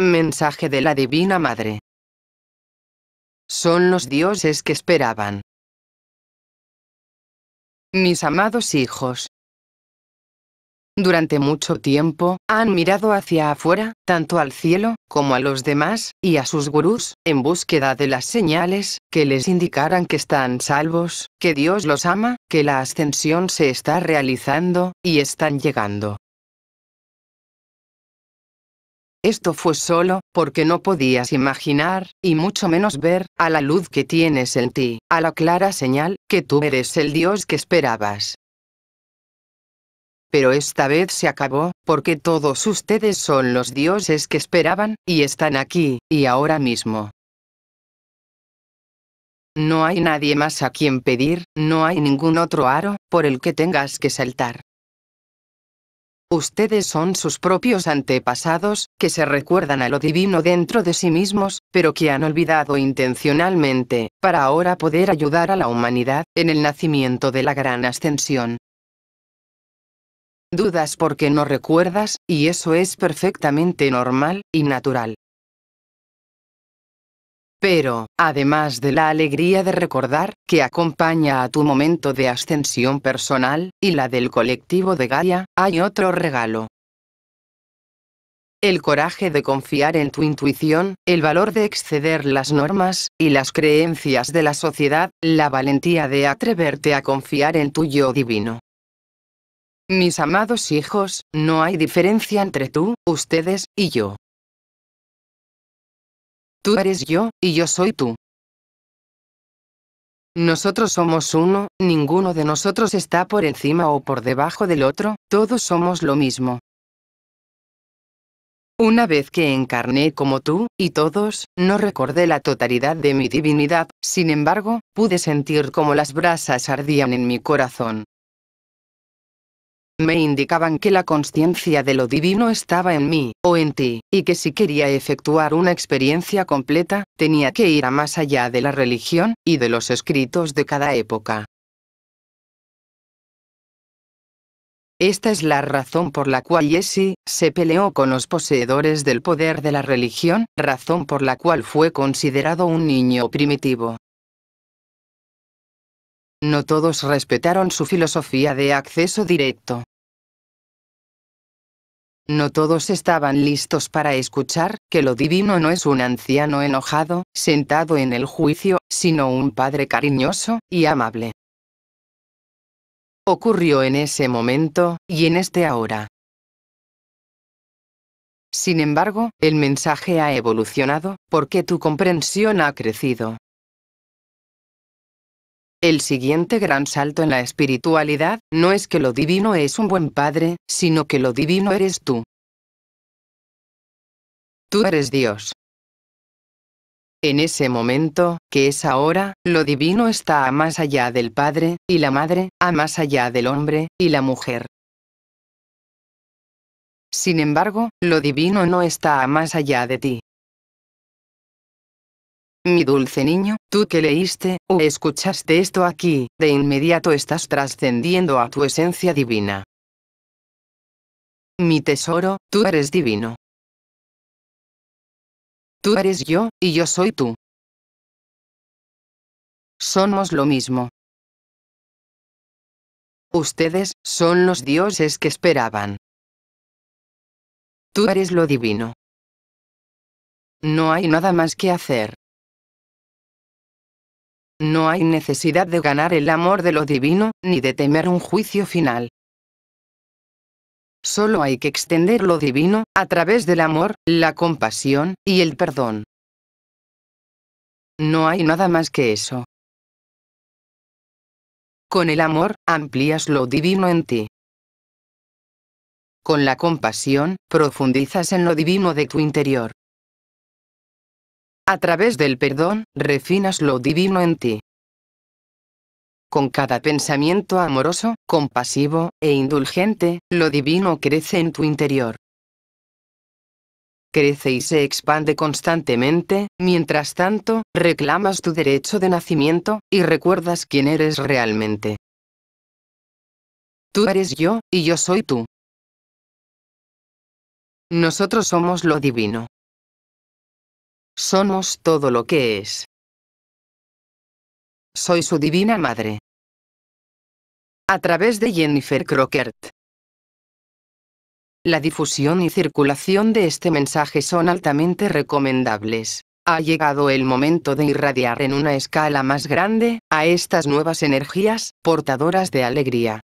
Mensaje de la Divina Madre. Son los dioses que esperaban. Mis amados hijos. Durante mucho tiempo, han mirado hacia afuera, tanto al cielo, como a los demás, y a sus gurús, en búsqueda de las señales, que les indicaran que están salvos, que Dios los ama, que la ascensión se está realizando, y están llegando. Esto fue solo, porque no podías imaginar, y mucho menos ver, a la luz que tienes en ti, a la clara señal, que tú eres el Dios que esperabas. Pero esta vez se acabó, porque todos ustedes son los dioses que esperaban, y están aquí, y ahora mismo. No hay nadie más a quien pedir, no hay ningún otro aro, por el que tengas que saltar. Ustedes son sus propios antepasados, que se recuerdan a lo divino dentro de sí mismos, pero que han olvidado intencionalmente, para ahora poder ayudar a la humanidad, en el nacimiento de la gran ascensión. Dudas porque no recuerdas, y eso es perfectamente normal, y natural. Pero, además de la alegría de recordar, que acompaña a tu momento de ascensión personal, y la del colectivo de Gaia, hay otro regalo. El coraje de confiar en tu intuición, el valor de exceder las normas y las creencias de la sociedad, la valentía de atreverte a confiar en tu yo divino. Mis amados hijos, no hay diferencia entre tú, ustedes y yo. Tú eres yo, y yo soy tú. Nosotros somos uno, ninguno de nosotros está por encima o por debajo del otro, todos somos lo mismo. Una vez que encarné como tú, y todos, no recordé la totalidad de mi divinidad, sin embargo, pude sentir como las brasas ardían en mi corazón me indicaban que la conciencia de lo divino estaba en mí, o en ti, y que si quería efectuar una experiencia completa, tenía que ir a más allá de la religión, y de los escritos de cada época. Esta es la razón por la cual Yesi se peleó con los poseedores del poder de la religión, razón por la cual fue considerado un niño primitivo. No todos respetaron su filosofía de acceso directo. No todos estaban listos para escuchar que lo divino no es un anciano enojado, sentado en el juicio, sino un padre cariñoso y amable. Ocurrió en ese momento, y en este ahora. Sin embargo, el mensaje ha evolucionado, porque tu comprensión ha crecido, el siguiente gran salto en la espiritualidad, no es que lo divino es un buen padre, sino que lo divino eres tú. Tú eres Dios. En ese momento, que es ahora, lo divino está a más allá del padre, y la madre, a más allá del hombre, y la mujer. Sin embargo, lo divino no está a más allá de ti. Mi dulce niño, tú que leíste, o escuchaste esto aquí, de inmediato estás trascendiendo a tu esencia divina. Mi tesoro, tú eres divino. Tú eres yo, y yo soy tú. Somos lo mismo. Ustedes, son los dioses que esperaban. Tú eres lo divino. No hay nada más que hacer. No hay necesidad de ganar el amor de lo divino, ni de temer un juicio final. Solo hay que extender lo divino, a través del amor, la compasión, y el perdón. No hay nada más que eso. Con el amor, amplías lo divino en ti. Con la compasión, profundizas en lo divino de tu interior. A través del perdón, refinas lo divino en ti. Con cada pensamiento amoroso, compasivo e indulgente, lo divino crece en tu interior. Crece y se expande constantemente, mientras tanto, reclamas tu derecho de nacimiento, y recuerdas quién eres realmente. Tú eres yo, y yo soy tú. Nosotros somos lo divino. Somos todo lo que es. Soy su divina madre. A través de Jennifer Crockert. La difusión y circulación de este mensaje son altamente recomendables. Ha llegado el momento de irradiar en una escala más grande a estas nuevas energías, portadoras de alegría.